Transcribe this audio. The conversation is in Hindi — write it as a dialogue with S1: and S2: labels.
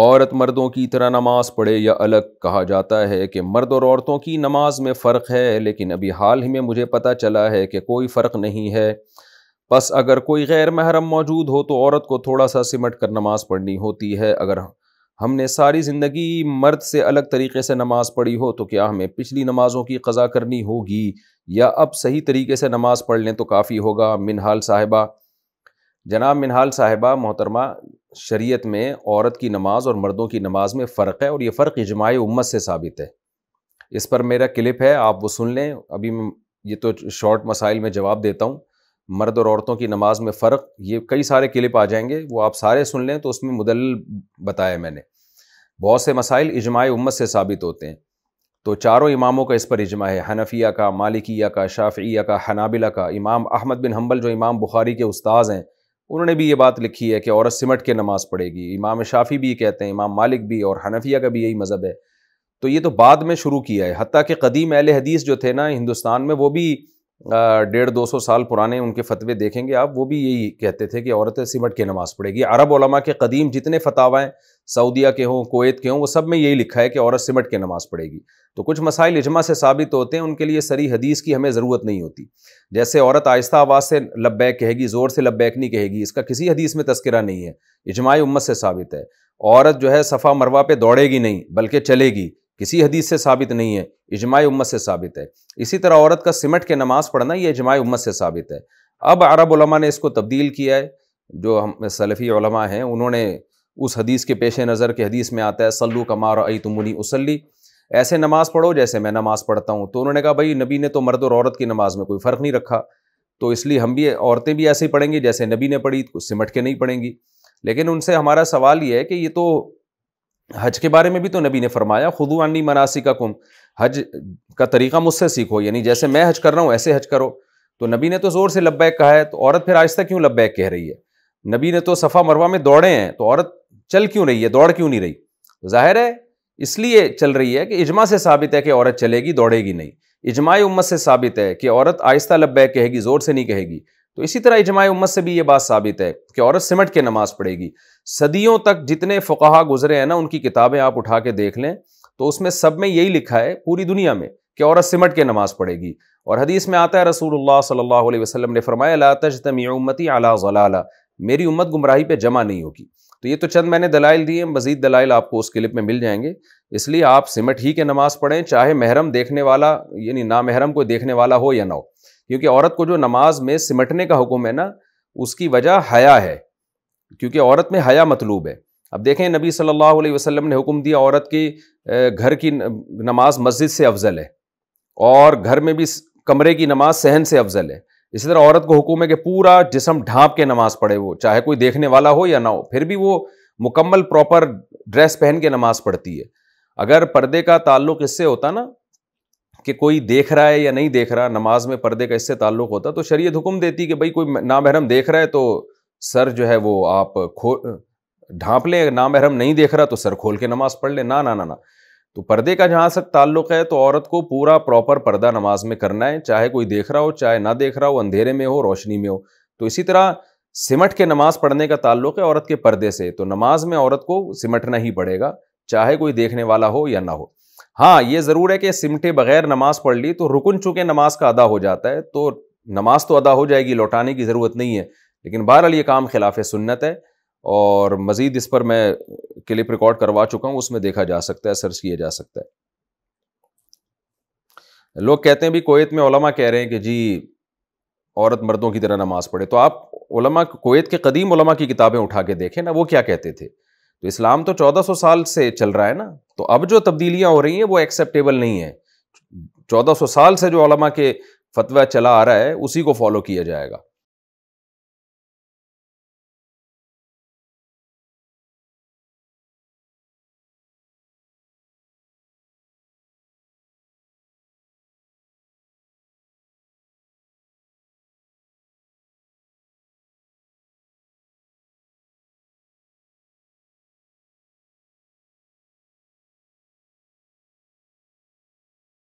S1: औरत मर्दों की तरह नमाज़ पढ़े या अलग कहा जाता है कि मर्द और औरतों की नमाज में फ़र्क है लेकिन अभी हाल ही में मुझे पता चला है कि कोई फ़र्क नहीं है बस अगर कोई गैर महरम मौजूद हो तो औरत को थोड़ा सा सिमट कर नमाज़ पढ़नी होती है अगर हमने सारी ज़िंदगी मर्द से अलग तरीके से नमाज़ पढ़ी हो तो क्या हमें पिछली नमाज़ों की कज़ा करनी होगी या अब सही तरीके से नमाज़ पढ़ लें तो काफ़ी होगा मिनहाल साहिबा जनाब मिनहाल साहिबा मोहतरमा शरीयत में औरत की नमाज और मर्दों की नमाज में फ़र्क है और ये फ़र्क इजमाही उम्मत से साबित है इस पर मेरा क्लिप है आप वो सुन लें अभी ये तो शॉर्ट मसाइल में जवाब देता हूँ मर्द और औरतों की नमाज में फ़र्क ये कई सारे क्लिप आ जाएंगे वो आप सारे सुन लें तो उसमें मुदल बताया मैंने बहुत से मसाइल इजमाही उम्मत से साबित होते हैं तो चारों इमामों का इस पर इजमा है हनफिया का मालिकिया का शाफिया का हनाबिला का इमाम अहमद बिन हम्बल जो इमाम बुखारी के उस्ताद हैं उन्होंने भी ये बात लिखी है कि औरत सिमट के नमाज़ पढ़ेगी इमाम शाफ़ी भी कहते हैं इमाम मालिक भी और हनफिया का भी यही मज़हब है तो ये तो बाद में शुरू किया है हती कि कदीम अहल हदीस जो थे ना हिंदुस्तान में वो भी डेढ़ दो सौ साल पुराने उनके फतवे देखेंगे आप वो भी यही कहते थे कि औरतें सिमट के नमाज़ पढ़ेगी अरब ओलमा के कदीम जितने फतावाएँ सऊदिया के हों कोत के हों वो सब में यही लिखा है कि औरत सिमट के नमाज़ पढ़ेगी तो कुछ मसाइल इजमा से साबित होते हैं उनके लिए सरी हदीस की हमें ज़रूरत नहीं होती जैसे औरत आहिस्ता आवाज़ से लब्बैक कहेगी ज़ोर से लब्बैक नहीं कहेगी इसका किसी हदीस में तस्करा नहीं है इजमाय उम्मत से साबित है औरत जो है सफ़ा मरवा पे दौड़ेगी नहीं बल्कि चलेगी किसी हदीस से साबित नहीं है इजमाय उम्मत से साबित है इसी तरह औरत का सिमट के नमाज़ पढ़ना ये इजमाय उम्मत से साबित है अब अरब ने इसको तब्दील किया है जो हम सलफ़ी हैं उन्होंने उस हदीस के पेश नज़र के हदीस में आता है सल्लू कमार अई तुमुनी उसली ऐसे नमाज़ पढ़ो जैसे मैं नमाज़ पढ़ता हूँ तो उन्होंने कहा भाई नबी ने तो मर्द और औरत की नमाज़ में कोई फ़र्क नहीं रखा तो इसलिए हम भी औरतें भी ऐसे ही पढ़ेंगी जैसे नबी ने पढ़ी तो सिमट के नहीं पढ़ेंगी लेकिन उनसे हमारा सवाल ये है कि ये तो हज के बारे में भी तो नबी ने फरमाया खुदू अन्नी का कुम हज का तरीका मुझसे सीखो यानी जैसे मैं हज कर रहा हूँ ऐसे हज करो तो नबी ने तो ज़ोर से लब्बैक कहा है तो औरत फिर आहिस्ता क्यों लब्बैक कह रही है नबी ने तो सफ़ा मरवा में दौड़े हैं तो औरत चल क्यों रही है दौड़ क्यों नहीं रही जाहिर है इसलिए चल रही है कि इजमा से साबित है कि औरत चलेगी दौड़ेगी नहीं इजमाय उम्मत से साबित है कि औरत आहिस्ता लब्बैक कहेगी ज़ोर से नहीं कहेगी तो इसी तरह इजमाع उम्मत से भी ये बात साबित है कि औरत सिमट के नमाज पढ़ेगी सदियों तक जितने फ़ुकाहा गुजरे हैं ना उनकी किताबें आप उठा के देख लें तो उसमें सब में यही लिखा है पूरी दुनिया में कि औरत सिमट के नमाज पढ़ेगी और हदीस में आता है रसूलुल्लाह सल्लल्लाहु अलैहि वसल्लम ने फरमाया ला तजतमी उम्मती अला जलाला मेरी उम्मत गुमराही पे जमा नहीं होगी तो ये तो चंद मैंने दलाइल दिए मजीद दलाइल आपको उस क्लिप में मिल जाएंगे इसलिए आप सिमट ही के नमाज पढ़ें चाहे महरम देखने वाला यानी ना महरम कोई देखने वाला हो या ना हो क्योंकि औरत को जो नमाज में सिमटने का हुक्म है ना उसकी वजह हया है क्योंकि औरत में हया मतलूब है अब देखें नबी सल्लल्लाहु अलैहि वसल्लम ने हुक्म दिया औरत की घर की नमाज मस्जिद से अफजल है और घर में भी कमरे की नमाज सहन से अफजल है इसी तरह औरत को हुक्म है कि पूरा जिसम ढांप के नमाज पढ़े वो चाहे कोई देखने वाला हो या ना हो फिर भी वो मुकम्मल प्रॉपर ड्रेस पहन के नमाज पढ़ती है अगर पर्दे का ताल्लुक इससे होता ना कि कोई देख रहा है या नहीं देख रहा नमाज में पर्दे का इससे ताल्लुक होता तो शरीयत हुक्म देती कि भाई कोई नामहरम देख रहा है तो सर जो है वो आप खो ढांप लें महरम नहीं देख रहा तो सर खोल के नमाज पढ़ लें ना ना ना ना तो पर्दे का जहां तक ताल्लुक है तो औरत को पूरा प्रॉपर पर्दा नमाज में करना है चाहे कोई देख रहा हो चाहे ना देख रहा हो अंधेरे में हो रोशनी में हो तो इसी तरह सिमट के नमाज पढ़ने का ताल्लुक है औरत के पर्दे से तो नमाज में औरत को सिमटना ही पड़ेगा चाहे कोई देखने वाला हो या ना हो हाँ ये ज़रूर है कि सिमटे बगैर नमाज पढ़ ली तो रुकन चुके नमाज का अदा हो जाता है तो नमाज तो अदा हो जाएगी लौटाने की ज़रूरत नहीं है लेकिन बहरहाल ये काम खिलाफ सुन्नत है और मज़ीद इस पर मैं क्लिप रिकॉर्ड करवा चुका हूँ उसमें देखा जा सकता है सर्च किया जा सकता है लोग कहते हैं भी कोयत में ओलमा कह रहे हैं कि जी औरत मर्दों की तरह नमाज पढ़े तो आप ओलमा कोयत के कदीम ओलमा की किताबें उठा के देखें ना वो क्या कहते थे तो इस्लाम तो चौदह सौ साल से चल रहा है ना तो अब जो तब्दीलियां हो रही हैं वो एक्सेप्टेबल नहीं है चौदह सौ साल से जो ओलमा के फतवा चला आ रहा है उसी को फॉलो किया जाएगा